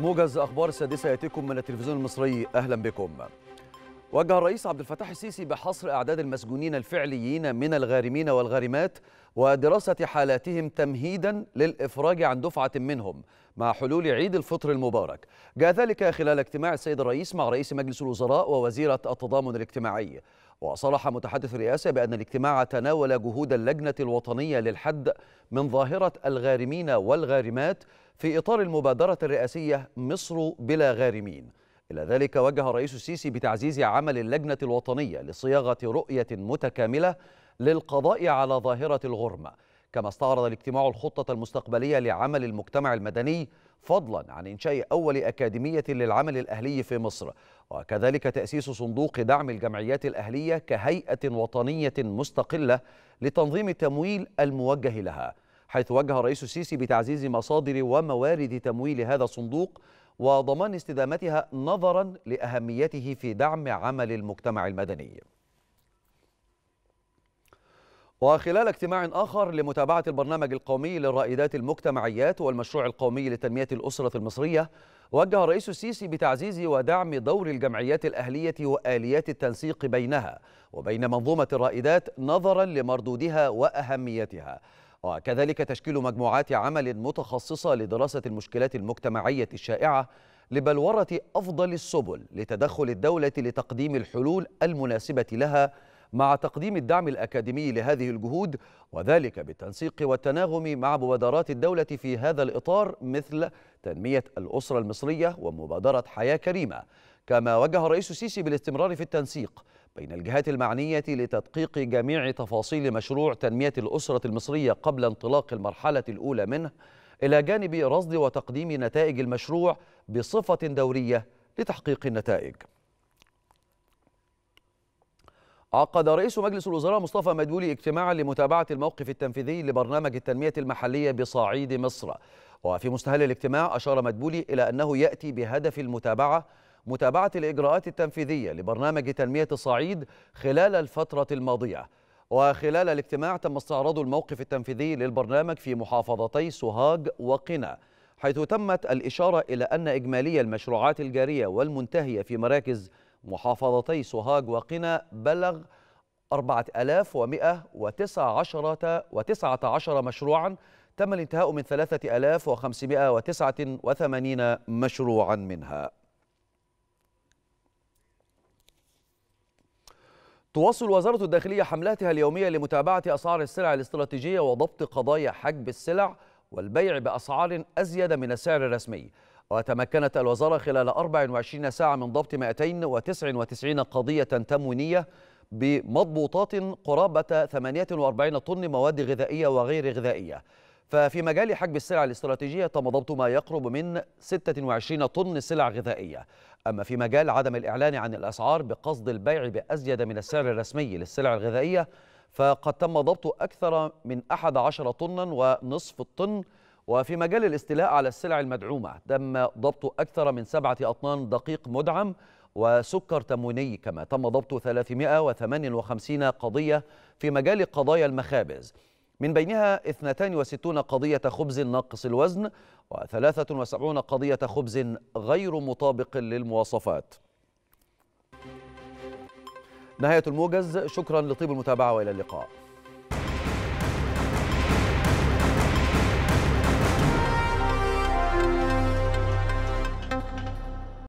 موجز أخبار السادسة يأتيكم من التلفزيون المصري أهلا بكم وجه الرئيس عبد الفتاح السيسي بحصر أعداد المسجونين الفعليين من الغارمين والغارمات ودراسة حالاتهم تمهيدا للإفراج عن دفعة منهم مع حلول عيد الفطر المبارك جاء ذلك خلال اجتماع السيد الرئيس مع رئيس مجلس الوزراء ووزيرة التضامن الاجتماعي وصرح متحدث الرئاسة بأن الاجتماع تناول جهود اللجنة الوطنية للحد من ظاهرة الغارمين والغارمات في إطار المبادرة الرئاسية مصر بلا غارمين إلى ذلك وجه الرئيس السيسي بتعزيز عمل اللجنة الوطنية لصياغة رؤية متكاملة للقضاء على ظاهرة الغرمة كما استعرض الاجتماع الخطة المستقبلية لعمل المجتمع المدني فضلا عن إنشاء أول أكاديمية للعمل الأهلي في مصر وكذلك تأسيس صندوق دعم الجمعيات الأهلية كهيئة وطنية مستقلة لتنظيم التمويل الموجه لها حيث وجه الرئيس السيسي بتعزيز مصادر وموارد تمويل هذا الصندوق وضمان استدامتها نظرا لأهميته في دعم عمل المجتمع المدني وخلال اجتماع آخر لمتابعة البرنامج القومي للرائدات المجتمعيات والمشروع القومي لتنمية الأسرة المصرية وجه الرئيس السيسي بتعزيز ودعم دور الجمعيات الأهلية وآليات التنسيق بينها وبين منظومة الرائدات نظرا لمردودها وأهميتها وكذلك تشكيل مجموعات عمل متخصصة لدراسة المشكلات المجتمعية الشائعة لبلورة أفضل السبل لتدخل الدولة لتقديم الحلول المناسبة لها مع تقديم الدعم الأكاديمي لهذه الجهود وذلك بالتنسيق والتناغم مع مبادرات الدولة في هذا الإطار مثل تنمية الأسرة المصرية ومبادرة حياة كريمة كما وجه الرئيس السيسي بالاستمرار في التنسيق بين الجهات المعنية لتدقيق جميع تفاصيل مشروع تنمية الأسرة المصرية قبل انطلاق المرحلة الأولى منه إلى جانب رصد وتقديم نتائج المشروع بصفة دورية لتحقيق النتائج عقد رئيس مجلس الوزراء مصطفى مدبولي اجتماعا لمتابعة الموقف التنفيذي لبرنامج التنمية المحلية بصعيد مصر وفي مستهل الاجتماع أشار مدبولي إلى أنه يأتي بهدف المتابعة متابعة الإجراءات التنفيذية لبرنامج تنمية الصعيد خلال الفترة الماضية وخلال الاجتماع تم استعراض الموقف التنفيذي للبرنامج في محافظتي سوهاج وقنا حيث تمت الإشارة إلى أن إجمالي المشروعات الجارية والمنتهية في مراكز محافظتي سوهاج وقنا بلغ 4119 مشروعا تم الانتهاء من 3589 مشروعا منها تواصل وزارة الداخلية حملاتها اليومية لمتابعة أسعار السلع الاستراتيجية وضبط قضايا حجب السلع والبيع بأسعار أزيد من السعر الرسمي وتمكنت الوزارة خلال 24 ساعة من ضبط 299 قضية تموينية بمضبوطات قرابة 48 طن مواد غذائية وغير غذائية ففي مجال حجب السلع الاستراتيجية تم ضبط ما يقرب من 26 طن سلع غذائية أما في مجال عدم الإعلان عن الأسعار بقصد البيع بأزيد من السعر الرسمي للسلع الغذائية فقد تم ضبط أكثر من 11 طنا ونصف الطن وفي مجال الاستيلاء على السلع المدعومة تم ضبط أكثر من سبعة أطنان دقيق مدعم وسكر تمويني كما تم ضبط 358 قضية في مجال قضايا المخابز من بينها 62 قضية خبز ناقص الوزن و73 قضية خبز غير مطابق للمواصفات نهاية الموجز شكرا لطيب المتابعة وإلى اللقاء